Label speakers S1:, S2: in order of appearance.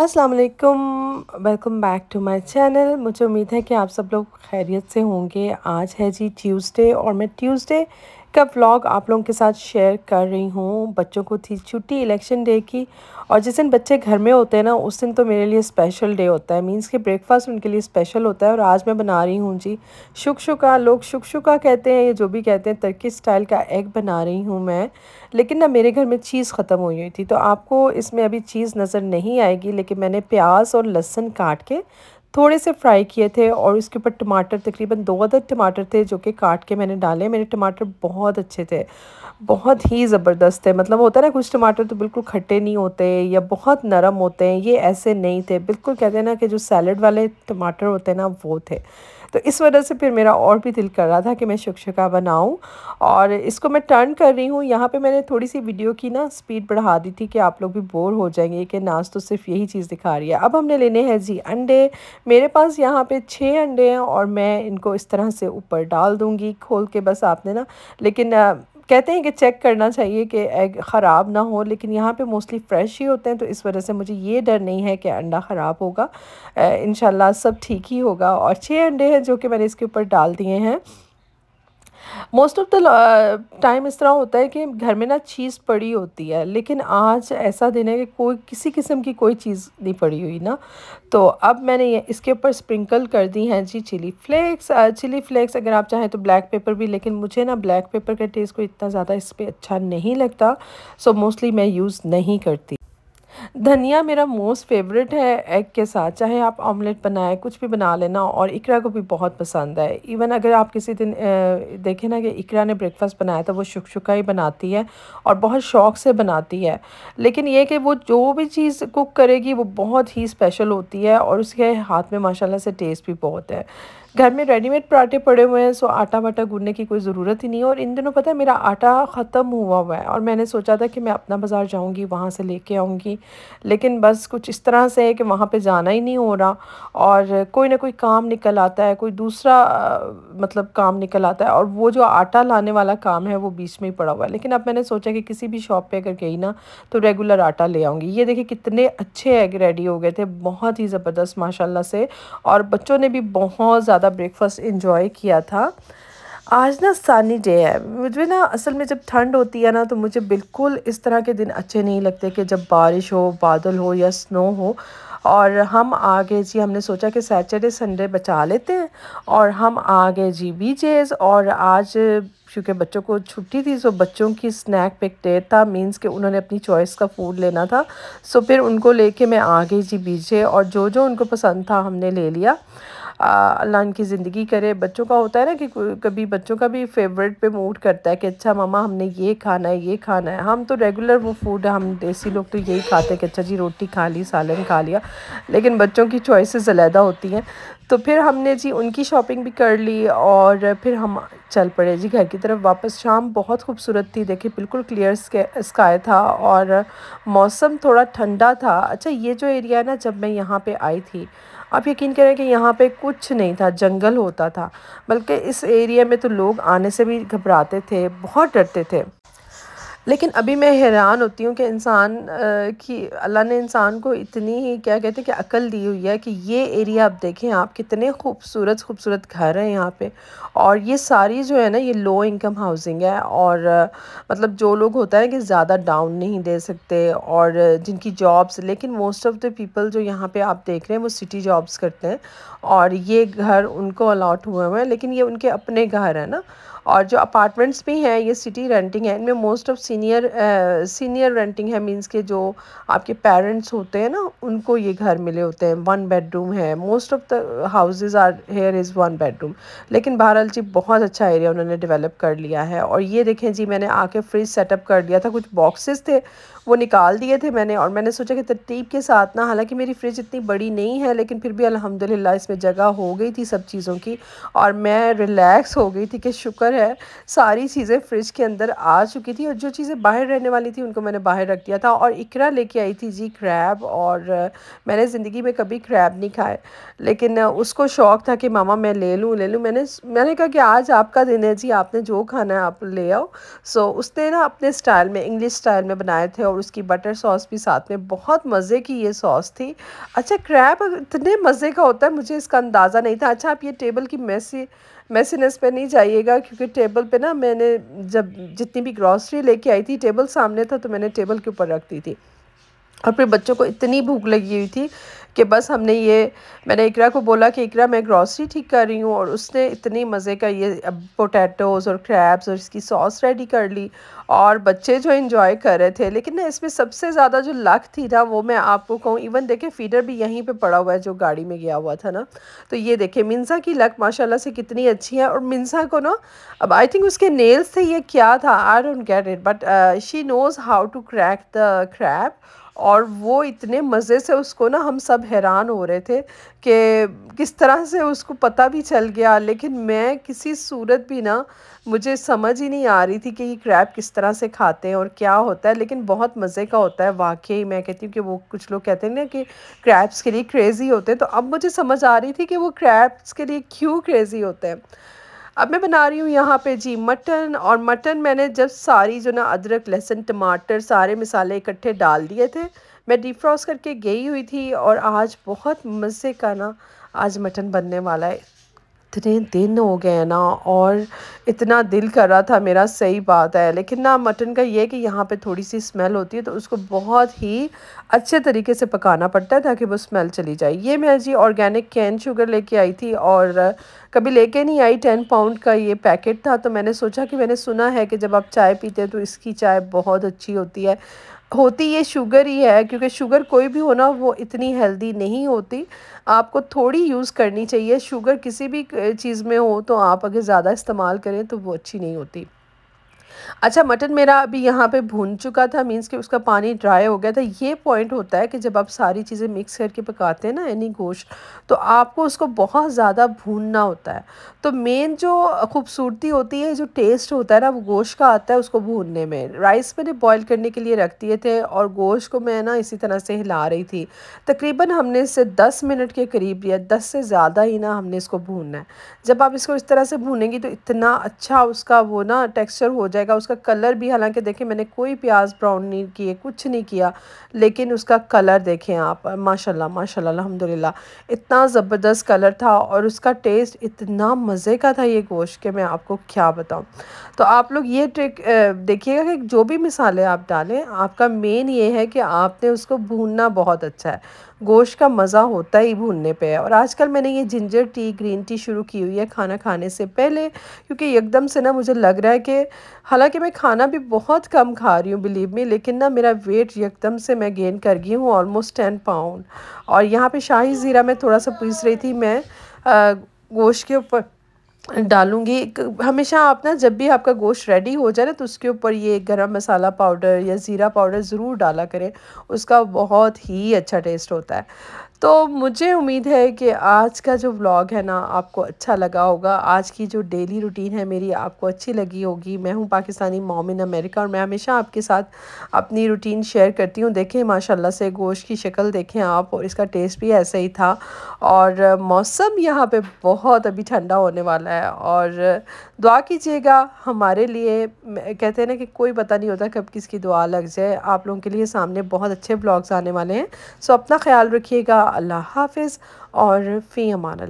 S1: अस्सलाम वालेकुम welcome back to my channel मुझे उम्मीद है कि आप सब लोग खैरियत से होंगे आज है जी ट्यूसडे और मैं ट्यूसडे का व्लॉग आप लोगों के साथ शेयर कर रही हूँ बच्चों को थी छुट्टी इलेक्शन डे की और जिस दिन बच्चे घर में होते हैं ना उस दिन तो मेरे लिए स्पेशल डे होता है मींस कि ब्रेकफास्ट उनके लिए स्पेशल होता है और आज मैं बना रही हूँ जी शुका लोग शुका कहते हैं ये जो भी कहते हैं तर्की स्टाइल का एग बना रही हूँ मैं लेकिन ना मेरे घर में चीज़ ख़त्म हुई हुई थी तो आपको इसमें अभी चीज़ नज़र नहीं आएगी लेकिन मैंने प्याज और लहसुन काट के थोड़े से फ्राई किए थे और उसके ऊपर टमाटर तकरीबन दो अदद टमाटर थे जो कि काट के मैंने डाले मेरे टमाटर बहुत अच्छे थे बहुत ही ज़बरदस्त थे मतलब होता है ना कुछ टमाटर तो बिल्कुल खट्टे नहीं होते या बहुत नरम होते हैं ये ऐसे नहीं थे बिल्कुल कहते हैं ना कि जो सैलड वाले टमाटर होते हैं ना वो थे तो इस वजह से फिर मेरा और भी दिल कर रहा था कि मैं शिक्षिका बनाऊँ और इसको मैं टर्न कर रही हूँ यहाँ पे मैंने थोड़ी सी वीडियो की ना स्पीड बढ़ा दी थी कि आप लोग भी बोर हो जाएंगे कि नाच तो सिर्फ यही चीज़ दिखा रही है अब हमने लेने हैं जी अंडे मेरे पास यहाँ पर छः अंडे हैं और मैं इनको इस तरह से ऊपर डाल दूँगी खोल के बस आपने ना लेकिन कहते हैं कि चेक करना चाहिए कि एग ख़राब ना हो लेकिन यहाँ पे मोस्टली फ़्रेश ही होते हैं तो इस वजह से मुझे ये डर नहीं है कि अंडा ख़राब होगा इन सब ठीक ही होगा और छः अंडे हैं जो कि मैंने इसके ऊपर डाल दिए हैं मोस्ट ऑफ द टाइम इस तरह होता है कि घर में ना चीज़ पड़ी होती है लेकिन आज ऐसा दिन है कि कोई किसी किस्म की कोई चीज़ नहीं पड़ी हुई ना तो अब मैंने ये इसके ऊपर स्प्रिंकल कर दी हैं जी चिली फ्लेक्स चिली फ्लेक्स अगर आप चाहें तो ब्लैक पेपर भी लेकिन मुझे ना ब्लैक पेपर का टेस्ट को इतना ज़्यादा इस पर अच्छा नहीं लगता सो मोस्टली मैं यूज़ नहीं करती धनिया मेरा मोस्ट फेवरेट है एग के साथ चाहे आप ऑमलेट बनाए कुछ भी बना लेना और इकरा को भी बहुत पसंद है इवन अगर आप किसी दिन देखें ना कि इकरा ने ब्रेकफास्ट बनाया था वो शुकशुका ही बनाती है और बहुत शौक से बनाती है लेकिन ये कि वो जो भी चीज़ कुक करेगी वो बहुत ही स्पेशल होती है और उसके हाथ में माशाल्लाह से टेस्ट भी बहुत है घर में रेडीमेड पराठे पड़े हुए हैं सो आटा वाटा गूंढने की कोई ज़रूरत ही नहीं है और इन दिनों पता है मेरा आटा ख़त्म हुआ हुआ है और मैंने सोचा था कि मैं अपना बाज़ार जाऊंगी वहाँ से लेके आऊँगी लेकिन बस कुछ इस तरह से है कि वहाँ पे जाना ही नहीं हो रहा और कोई ना कोई काम निकल आता है कोई दूसरा मतलब काम निकल आता है और वो जो आटा लाने वाला काम है वो बीच में ही पड़ा हुआ है लेकिन अब मैंने सोचा कि किसी भी शॉप पर अगर गई ना तो रेगुलर आटा ले आऊँगी ये देखिए कितने अच्छे एग रेडी हो गए थे बहुत ही ज़बरदस्त माशाला से और बच्चों ने भी बहुत ज़्यादा ज़्यादा ब्रेकफास्ट इन्जॉय किया था आज ना सानी डे है मुझे ना असल में जब ठंड होती है ना तो मुझे बिल्कुल इस तरह के दिन अच्छे नहीं लगते कि जब बारिश हो बादल हो या स्नो हो और हम आ गए जी हमने सोचा कि सैटरडे संडे बचा लेते हैं और हम आ गए जी बीजेज और आज क्योंकि बच्चों को छुट्टी थी सो तो बच्चों की स्नैक पिक डे था मींस कि उन्होंने अपनी चॉइस का फूड लेना था सो फिर उनको लेके मैं आ गई जी बीजे और जो जो उनको पसंद था हमने ले लिया अल्लाह उनकी ज़िंदगी करे बच्चों का होता है ना कि कभी बच्चों का भी फेवरेट पे मूड करता है कि अच्छा मामा हमने ये खाना है ये खाना है हम तो रेगुलर वो फूड हम देसी लोग तो यही खाते हैं कि अच्छा जी रोटी खा ली सालन खा लिया लेकिन बच्चों की चॉइसेस अलहदा होती हैं तो फिर हमने जी उनकी शॉपिंग भी कर ली और फिर हम चल पड़े जी घर की तरफ वापस शाम बहुत खूबसूरत थी देखिए बिल्कुल क्लियर स्काई था और मौसम थोड़ा ठंडा था अच्छा ये जो एरिया है ना जब मैं यहाँ पे आई थी आप यकीन करें कि यहाँ पे कुछ नहीं था जंगल होता था बल्कि इस एरिया में तो लोग आने से भी घबराते थे बहुत डरते थे लेकिन अभी मैं हैरान होती हूँ कि इंसान की अल्लाह ने इंसान को इतनी ही क्या कहते हैं कि अकल दी हुई है कि ये एरिया आप देखें आप कितने खूबसूरत खूबसूरत घर हैं यहाँ पे और ये सारी जो है ना ये लो इनकम हाउसिंग है और मतलब जो लोग होता है कि ज़्यादा डाउन नहीं दे सकते और जिनकी जॉब्स लेकिन मोस्ट ऑफ़ द पीपल जो यहाँ पर आप देख रहे हैं वो सिटी जॉब्स करते हैं और ये घर उनको अलाट हुए हुए हैं लेकिन ये उनके अपने घर है ना और जो अपार्टमेंट्स भी हैं ये सिटी रेंटिंग है इनमें most of senior senior renting है मींस के जो आपके पेरेंट्स होते हैं ना उनको ये घर मिले होते हैं वन बेडरूम है most of the houses are here is one bedroom लेकिन बहरहाल जी बहुत अच्छा एरिया उन्होंने डेवलप कर लिया है और ये देखें जी मैंने आके फ्रिज सेटअप कर लिया था कुछ बॉक्सेस थे वो निकाल दिए थे मैंने और मैंने सोचा कि तरतीब के साथ ना हालांकि मेरी फ्रिज इतनी बड़ी नहीं है लेकिन फिर भी अलहमदिल्ला इसमें जगह हो गई थी सब चीज़ों की और मैं रिलैक्स हो गई थी कि शुक्र अंदर है सारी चीज़ें फ्रिज के अंदर आ चुकी थी और जो चीज़ें बाहर रहने वाली थी उनको मैंने बाहर रख दिया था और इकरा लेके आई थी जी क्रैब और मैंने ज़िंदगी में कभी क्रैब नहीं खाए लेकिन उसको शौक़ था कि मामा मैं ले लूँ ले लूँ मैंने मैंने कहा कि आज आपका दिन है जी आपने जो खाना है आप ले आओ सो उसने ना अपने स्टाइल में इंग्लिश स्टाइल में बनाए थे और उसकी बटर सॉस भी साथ में बहुत मज़े की ये सॉस थी अच्छा क्रैब इतने मज़े का होता है मुझे इसका अंदाज़ा नहीं था अच्छा आप ये टेबल की मैसी मेसीनेस पे नहीं जाइएगा क्योंकि टेबल पे ना मैंने जब जितनी भी ग्रॉसरी लेके आई थी टेबल सामने था तो मैंने टेबल के ऊपर रख दी थी और फिर बच्चों को इतनी भूख लगी हुई थी कि बस हमने ये मैंने इकरा को बोला कि इकरा मैं ग्रॉसरी ठीक कर रही हूँ और उसने इतनी मज़े का ये पोटैटोज़ और क्रैब्स और इसकी सॉस रेडी कर ली और बच्चे जो इन्जॉय कर रहे थे लेकिन इसमें सबसे ज़्यादा जो लक थी ना वो मैं आपको कहूँ इवन देखें फीडर भी यहीं पर पड़ा हुआ है जो गाड़ी में गया हुआ था ना तो ये देखें मिनसा की लक माशाला से कितनी अच्छी है और मिनसा को ना अब आई थिंक उसके नेल्स थे ये क्या था I don't get it but she knows how to crack the crap और वो इतने मज़े से उसको ना हम सब हैरान हो रहे थे कि किस तरह से उसको पता भी चल गया लेकिन मैं किसी सूरत भी ना मुझे समझ ही नहीं आ रही थी कि ये क्रैप किस तरह से खाते हैं और क्या होता है लेकिन बहुत मज़े का होता है वाकई मैं कहती हूँ कि वो कुछ लोग कहते हैं ना कि क्रैप्स के लिए क्रेज़ी होते हैं तो अब मुझे समझ आ रही थी कि वो क्रैप्स के लिए क्यों क्रेज़ी होते हैं अब मैं बना रही हूँ यहाँ पे जी मटन और मटन मैंने जब सारी जो ना अदरक लहसुन टमाटर सारे मसाले इकट्ठे डाल दिए थे मैं डीप फ्रॉस करके गई हुई थी और आज बहुत मज़े का ना आज मटन बनने वाला है इतने दिन हो गए ना और इतना दिल कर रहा था मेरा सही बात है लेकिन ना मटन का ये कि यहाँ पे थोड़ी सी स्मेल होती है तो उसको बहुत ही अच्छे तरीके से पकाना पड़ता है ताकि वो स्मेल चली जाए ये मैं जी ऑर्गेनिक कैन शुगर लेके आई थी और कभी लेके नहीं आई टेन पाउंड का ये पैकेट था तो मैंने सोचा कि मैंने सुना है कि जब आप चाय पीते हैं तो इसकी चाय बहुत अच्छी होती है होती ये शुगर ही है क्योंकि शुगर कोई भी हो ना वो इतनी हेल्दी नहीं होती आपको थोड़ी यूज़ करनी चाहिए शुगर किसी भी चीज़ में हो तो आप अगर ज़्यादा इस्तेमाल करें तो वो अच्छी नहीं होती अच्छा मटन मेरा अभी यहाँ पे भून चुका था मींस कि उसका पानी ड्राई हो गया था ये पॉइंट होता है कि जब आप सारी चीज़ें मिक्स करके पकाते हैं ना यानी गोश्त तो आपको उसको बहुत ज़्यादा भूनना होता है तो मेन जो खूबसूरती होती है जो टेस्ट होता है ना वो गोश्त का आता है उसको भूनने में राइस मैंने बॉयल करने के लिए रख दिए थे और गोश्त को मैं ना इसी तरह से हिला रही थी तकरीबन हमने इसे दस मिनट के करीब लिया दस से ज़्यादा ही ना हमने इसको भूनना है जब आप इसको इस तरह से भूनेंगी तो इतना अच्छा उसका वो ना टेक्स्चर हो जाएगा जाएगा उसका कलर भी हालांकि देखें मैंने कोई प्याज ब्राउन नहीं किए कुछ नहीं किया लेकिन उसका कलर देखें आप माशाल्लाह माशाल्लाह अल्हम्दुलिल्लाह इतना ज़बरदस्त कलर था और उसका टेस्ट इतना मज़े का था ये गोश्त कि मैं आपको क्या बताऊँ तो आप लोग ये ट्रिक देखिएगा कि जो भी मिसालें आप डालें आपका मेन ये है कि आपने उसको भूनना बहुत अच्छा है गोश्त का मज़ा होता ही भूनने पे है और आजकल मैंने ये जिंजर टी ग्रीन टी शुरू की हुई है खाना खाने से पहले क्योंकि एकदम से ना मुझे लग रहा है कि हालांकि मैं खाना भी बहुत कम खा रही हूँ बिलीव में लेकिन ना मेरा वेट एकदम से मैं गेन कर गई हूँ ऑलमोस्ट टेन पाउंड और यहाँ पर शाही ज़ीरा मैं थोड़ा सा पीस रही थी मैं गोश्त के ऊपर डालूँगी हमेशा आप ना जब भी आपका गोश्त रेडी हो जाए ना तो उसके ऊपर ये गरम मसाला पाउडर या ज़ीरा पाउडर ज़रूर डाला करें उसका बहुत ही अच्छा टेस्ट होता है तो मुझे उम्मीद है कि आज का जो व्लॉग है ना आपको अच्छा लगा होगा आज की जो डेली रूटीन है मेरी आपको अच्छी लगी होगी मैं हूँ पाकिस्तानी मॉम इन अमेरिका और मैं हमेशा आपके साथ अपनी रूटीन शेयर करती हूँ देखें माशाल्लाह से गोश्त की शक्ल देखें आप और इसका टेस्ट भी ऐसा ही था और मौसम यहाँ पर बहुत अभी ठंडा होने वाला है और दुआ कीजिएगा हमारे लिए कहते हैं ना कि कोई पता नहीं होता कब किसकी दुआ लग जाए आप लोगों के लिए सामने बहुत अच्छे ब्लॉग्स आने वाले हैं सो अपना ख्याल रखिएगा अल्लाह हाफिज़ और फ़ी अमान